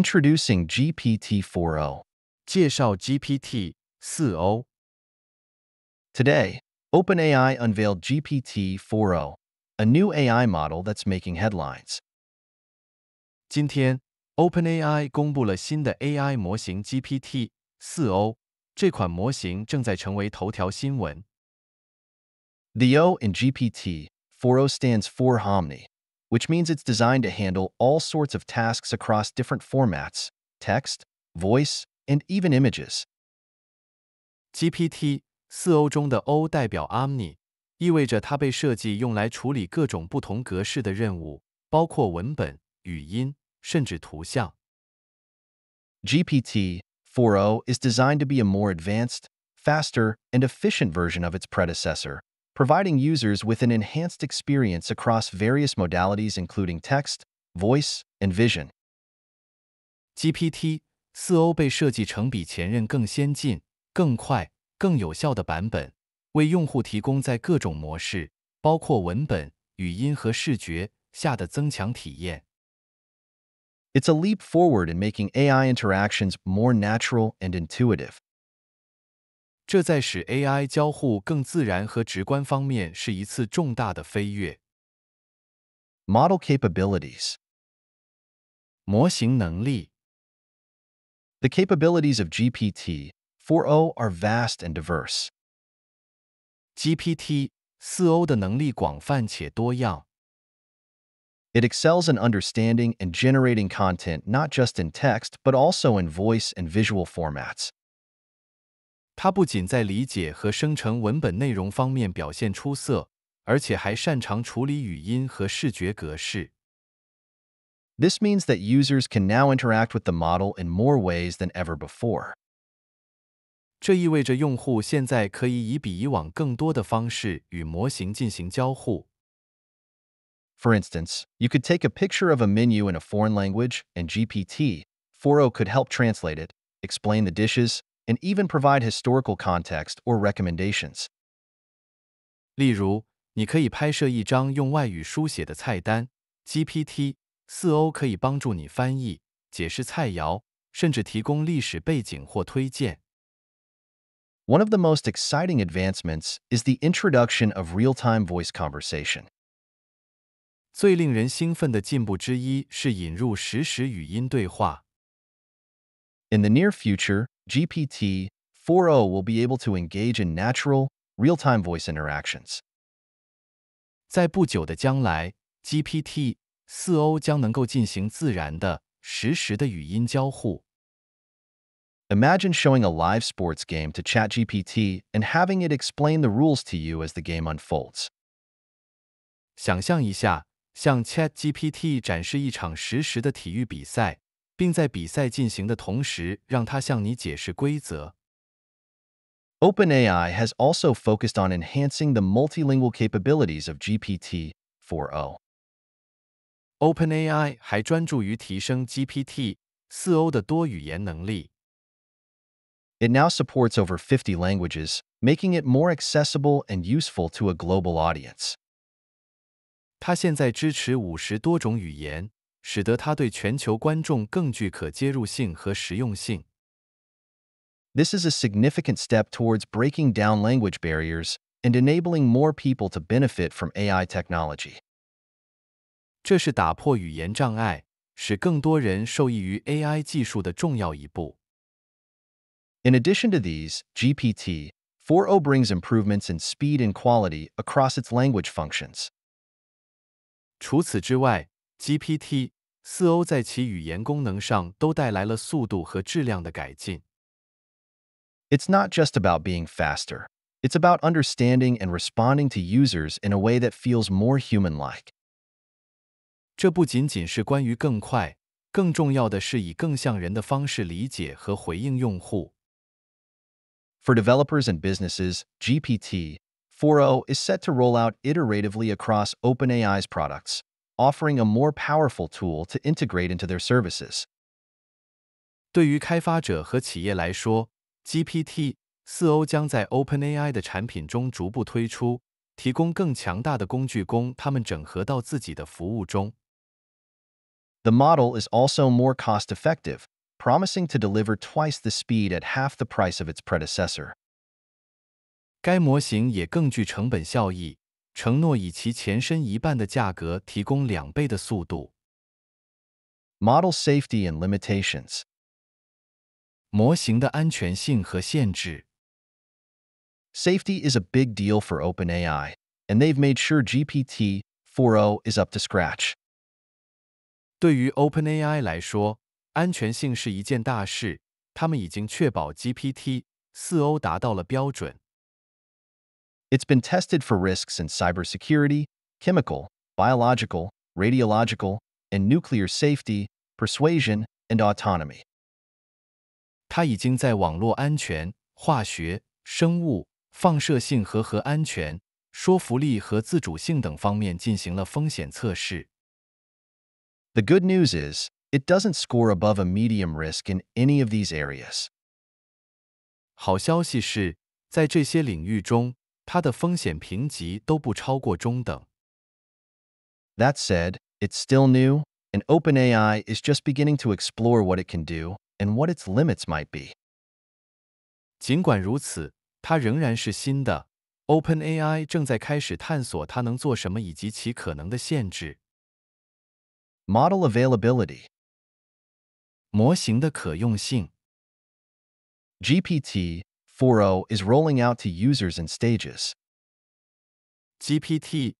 Introducing GPT-40. 介绍 GPT-40. Today, OpenAI unveiled GPT-40, a new AI model that's making headlines. 今天，OpenAI 公布了新的 AI 模型 GPT-40，这款模型正在成为头条新闻。The O in GPT-40 stands for Omni, which means it's designed to handle all sorts of tasks across different formats, text, voice, and even images. GPT-4O 中的 O 代表 Omni，意味着它被设计用来处理各种不同格式的任务，包括文本、语音，甚至图像。GPT-4O is designed to be a more advanced, faster, and efficient version of its predecessor, providing users with an enhanced experience across various modalities including text, voice, and vision. GPT-4o 被设计成比前任更先进、更快、更有效的版本，为用户提供在各种模式，包括文本、语音和视觉下的增强体验。It's a leap forward in making AI interactions more natural and intuitive. 这在使 AI 交互更自然和直观方面是一次重大的飞跃。Model capabilities，模型能力。The capabilities of GPT-4o are vast and diverse. GPT-4o 的能力广泛且多样。It excels in understanding and generating content not just in text but also in voice and visual formats. 他不仅在理解和生成文本内容方面表现出色，而且还擅长处理语音和视觉格式。This means that users can now interact with the model in more ways than ever before. 这意味着用户现在可以以比以往更多的方式与模型进行交互。For instance, you could take a picture of a menu in a foreign language, and GPT 4.0 could help translate it, explain the dishes, and even provide historical context or recommendations. 例如，你可以拍摄一张用外语书写的菜单，GPT 四 O 可以帮助你翻译、解释菜肴，甚至提供历史背景或推荐。One of the most exciting advancements is the introduction of real-time voice conversation. 最令人兴奋的进步之一是引入实时语音对话。In the near future, GPT 4.0 will be able to engage in natural, real-time voice interactions. 在不久的将来，GPT 4.0将能够进行自然的、实时的语音交互。Imagine showing a live sports game to ChatGPT and having it explain the rules to you as the game unfolds. ChatGPT 展示一场实时的体育比赛，并在比赛进行的同时让它向你解释规则。OpenAI has also focused on enhancing the multilingual capabilities of GPT-4o. OpenAI 还专注于提升 GPT-4o now supports over 50 languages, making it more accessible and useful to a global audience. 它现在支持五十多种语言，使得它对全球观众更具可接入性和实用性。This is a significant step towards breaking down language barriers and enabling more people to benefit from AI technology. 这是打破语言障碍，使更多人受益于 AI 技术的重要一步。In addition to these, GPT 4.0 brings improvements in speed and quality across its language functions. 除此之外，GPT 四欧在其语言功能上都带来了速度和质量的改进。It's not just about being faster. It's about understanding and responding to users in a way that feels more human-like. 这不仅仅是关于更快，更重要的是以更像人的方式理解和回应用户。For developers and businesses, GPT 4.0 is set to roll out iteratively across OpenAI's products, offering a more powerful tool to integrate into their services. 对于开发者和企业来说，GPT 四 O 将在 OpenAI 的产品中逐步推出，提供更强大的工具供他们整合到自己的服务中。The model is also more cost-effective, promising to deliver twice the speed at half the price of its predecessor. 该模型也更具成本效益，承诺以其前身一半的价格提供两倍的速度。Model safety and limitations，模型的安全性和限制。Safety is a big deal for OpenAI, and they've made sure GPT 4.0 is up to scratch. 对于 OpenAI 来说，安全性是一件大事，他们已经确保 GPT 4.0达到了标准。it's been tested for risks in cybersecurity, chemical, biological, radiological, and nuclear safety, persuasion, and autonomy. 它已经在网络安全、化学、生物、放射性和核安全、说服力和自主性等方面进行了风险测试。The good news is, it doesn't score above a medium risk in any of these areas. 好消息是，在这些领域中，它的风险评级都不超过中等。That said, it's still new, and OpenAI is just beginning to explore what it can do and what its limits might be. 尽管如此，它仍然是新的。OpenAI 正在开始探索它能做什么以及其可能的限制。Model availability，模型的可用性。GPT 4.0 is rolling out to users in stages. GPT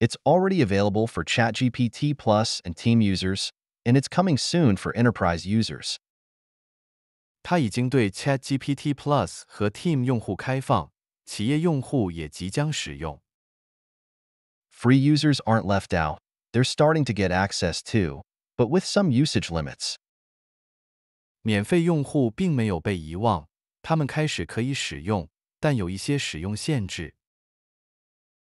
It's already available for ChatGPT Plus and Team users, and it's coming soon for enterprise users. 它已经对 ChatGPT Plus 和 Team 用户开放，企业用户也即将使用。Free users aren't left out; they're starting to get access too, but with some usage limits. 免费用户并没有被遗忘，他们开始可以使用，但有一些使用限制。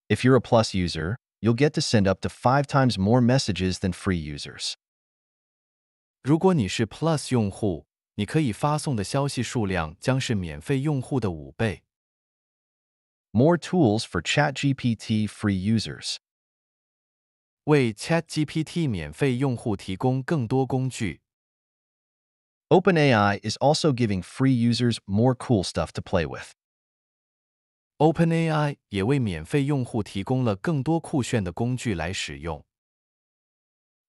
If you're a Plus user, you'll get to send up to five times more messages than free users. 如果你是 Plus 用户，你可以发送的消息数量将是免费用户的五倍。More tools for ChatGPT free users. 为 ChatGPT 免费用户提供更多工具。OpenAI is also giving free users more cool stuff to play with. OpenAI 也为免费用户提供了更多酷炫的工具来使用。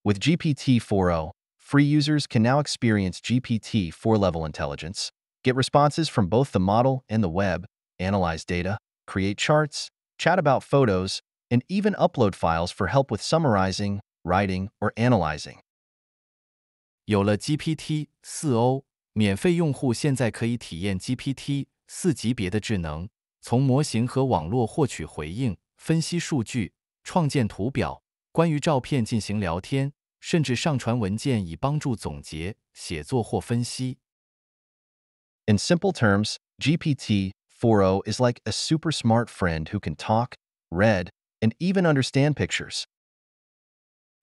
With GPT-40, free users can now experience GPT-4-level intelligence, get responses from both the model and the web, analyze data, create charts, chat about photos, and even upload files for help with summarizing, writing, or analyzing. 有了 GPT 四 O，免费用户现在可以体验 GPT 四级别的智能，从模型和网络获取回应、分析数据、创建图表，关于照片进行聊天，甚至上传文件以帮助总结、写作或分析。In simple terms, GPT 4o is like a super smart friend who can talk, read, and even understand pictures.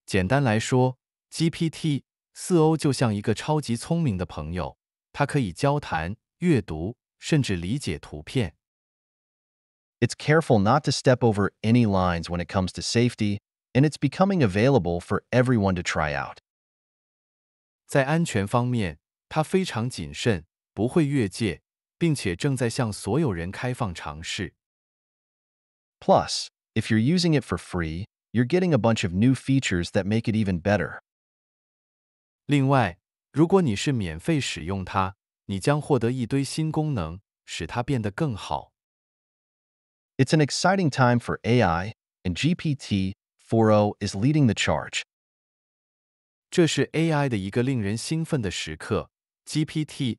简单来说，GPT 四欧就像一个超级聪明的朋友，他可以交谈、阅读，甚至理解图片。It's careful not to step over any lines when it comes to safety, and it's becoming available for everyone to try out. 在安全方面，它非常谨慎，不会越界，并且正在向所有人开放尝试。Plus, if you're using it for free, you're getting a bunch of new features that make it even better. 另外，如果你是免费使用它，你将获得一堆新功能，使它变得更好。It's an exciting time for AI, and GPT-40 is leading the charge. 这是 AI 的一个令人兴奋的时刻，GPT-40